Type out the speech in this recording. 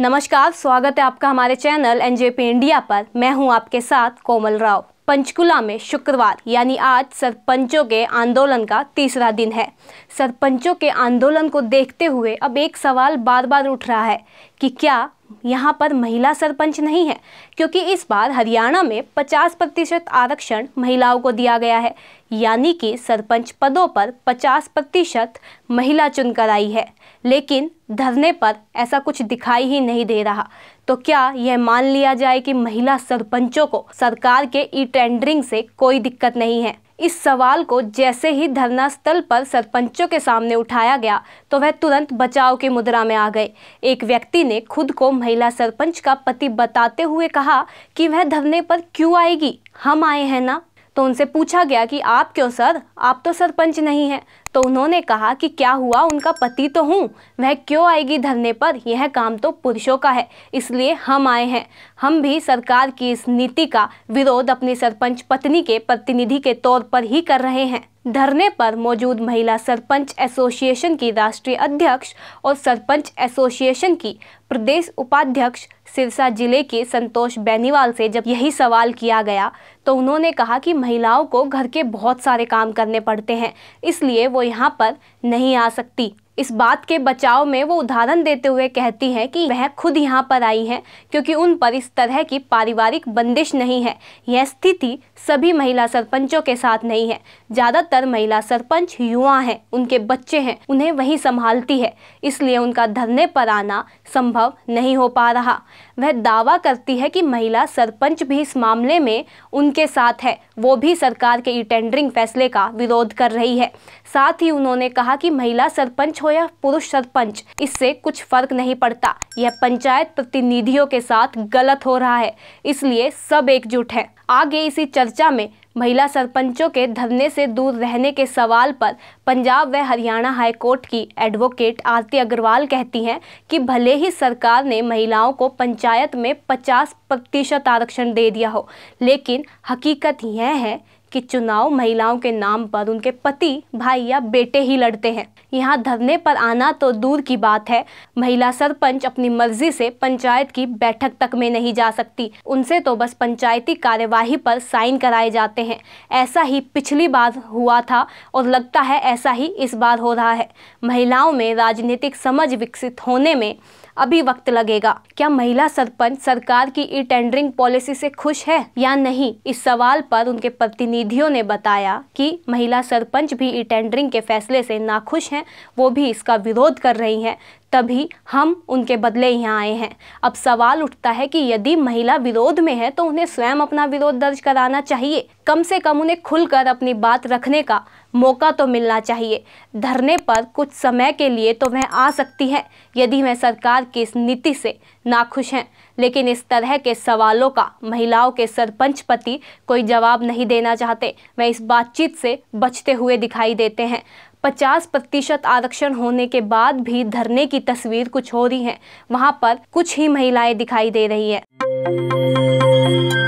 नमस्कार स्वागत है आपका हमारे चैनल एनजेपी इंडिया पर मैं हूं आपके साथ कोमल राव पंचकुला में शुक्रवार यानी आज सरपंचों के आंदोलन का तीसरा दिन है सरपंचों के आंदोलन को देखते हुए अब एक सवाल बार बार उठ रहा है कि क्या यहाँ पर महिला सरपंच नहीं है क्योंकि इस बार हरियाणा में 50 प्रतिशत आरक्षण महिलाओं को दिया गया है यानी कि सरपंच पदों पर 50 प्रतिशत महिला चुनकर आई है लेकिन धरने पर ऐसा कुछ दिखाई ही नहीं दे रहा तो क्या यह मान लिया जाए कि महिला सरपंचों को सरकार के ई टेंडरिंग से कोई दिक्कत नहीं है इस सवाल को जैसे ही धरना स्थल पर सरपंचों के सामने उठाया गया तो वह तुरंत बचाव की मुद्रा में आ गए एक व्यक्ति ने खुद को महिला सरपंच का पति बताते हुए कहा कि वह धरने पर क्यों आएगी हम आए हैं ना तो उनसे पूछा गया कि आप क्यों सर आप तो सरपंच नहीं हैं तो उन्होंने कहा कि क्या हुआ उनका पति तो हूँ वह क्यों आएगी धरने पर यह काम तो पुरुषों का है इसलिए हम आए हैं हम भी सरकार की इस नीति का विरोध अपनी सरपंच पत्नी के प्रतिनिधि के तौर पर ही कर रहे हैं धरने पर मौजूद महिला सरपंच एसोसिएशन की राष्ट्रीय अध्यक्ष और सरपंच एसोसिएशन की प्रदेश उपाध्यक्ष सिरसा जिले के संतोष बेनीवाल से जब यही सवाल किया गया तो उन्होंने कहा कि महिलाओं को घर के बहुत सारे काम करने पड़ते हैं इसलिए वो वो यहाँ पर नहीं आ सकती इस बात के बचाव में वो उदाहरण देते हुए कहती हैं कि वह खुद यहाँ पर आई हैं क्योंकि उन पर इस तरह की पारिवारिक बंदिश नहीं है यह स्थिति सभी महिला सरपंचों के साथ नहीं है ज़्यादातर महिला सरपंच युवा हैं उनके बच्चे हैं उन्हें वही संभालती है इसलिए उनका धरने पर आना संभव नहीं हो पा रहा वह दावा करती है कि महिला सरपंच भी इस मामले में उनके साथ है वो भी सरकार के ई टेंडरिंग फैसले का विरोध कर रही है साथ ही उन्होंने कहा कि महिला सरपंच हो या पुरुष सरपंच इससे कुछ फर्क नहीं पड़ता यह पंचायत प्रतिनिधियों के साथ गलत हो रहा है इसलिए सब एकजुट है आगे इसी चर्चा में महिला सरपंचों के धरने से दूर रहने के सवाल पर पंजाब व हरियाणा हाईकोर्ट की एडवोकेट आरती अग्रवाल कहती हैं कि भले ही सरकार ने महिलाओं को पंचायत में 50 प्रतिशत आरक्षण दे दिया हो लेकिन हकीकत यह है कि चुनाव महिलाओं के नाम पर उनके पति भाई या बेटे ही लड़ते हैं यहाँ धरने पर आना तो दूर की बात है महिला सरपंच अपनी मर्जी से पंचायत की बैठक तक में नहीं जा सकती उनसे तो बस पंचायती कार्यवाही पर साइन कराए जाते सकते हैं ऐसा ही पिछली बार हुआ था और लगता है ऐसा ही इस बार हो रहा है महिलाओं में राजनीतिक समझ विकसित होने में अभी वक्त लगेगा क्या महिला सरपंच सरकार की ई टेंडरिंग पॉलिसी से खुश है या नहीं इस सवाल पर उनके प्रतिनिधियों ने बताया कि महिला सरपंच भी ई टेंडरिंग के फैसले से नाखुश हैं वो भी इसका विरोध कर रही हैं तभी हम उनके बदले यहाँ आए हैं अब सवाल उठता है कि यदि महिला विरोध में है तो उन्हें स्वयं अपना विरोध दर्ज कराना चाहिए कम से कम उन्हें खुलकर अपनी बात रखने का मौका तो मिलना चाहिए धरने पर कुछ समय के लिए तो वह आ सकती है यदि वह सरकार की इस नीति से नाखुश हैं लेकिन इस तरह के सवालों का महिलाओं के सरपंच पति कोई जवाब नहीं देना चाहते वह इस बातचीत से बचते हुए दिखाई देते हैं 50 प्रतिशत आरक्षण होने के बाद भी धरने की तस्वीर कुछ हो रही है वहाँ पर कुछ ही महिलाएं दिखाई दे रही हैं